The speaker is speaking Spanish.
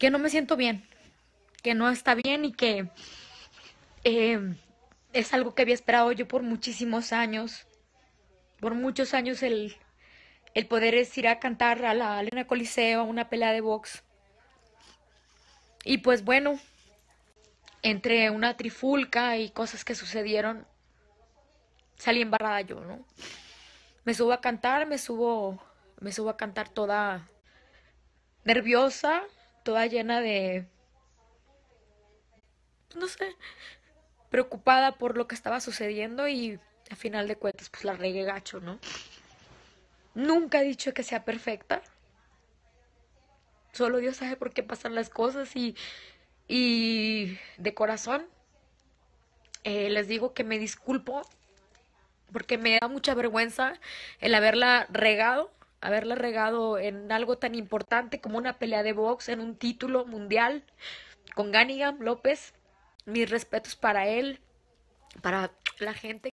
que, no me siento bien, que no está bien y que eh, es algo que había esperado yo por muchísimos años, por muchos años el, poder es ir a cantar a la Arena Coliseo, a una pelea de box. Y pues bueno, entre una trifulca y cosas que sucedieron, salí embarrada yo, ¿no? Me subo a cantar, me subo, me subo a cantar toda, nerviosa, toda llena de... Pues, no sé, preocupada por lo que estaba sucediendo y a final de cuentas pues la regué gacho, ¿no? Nunca he dicho que sea perfecta. Solo Dios sabe por qué pasan las cosas y, y de corazón eh, les digo que me disculpo porque me da mucha vergüenza el haberla regado haberle regado en algo tan importante como una pelea de box, en un título mundial con ganigan López. Mis respetos para él, para la gente.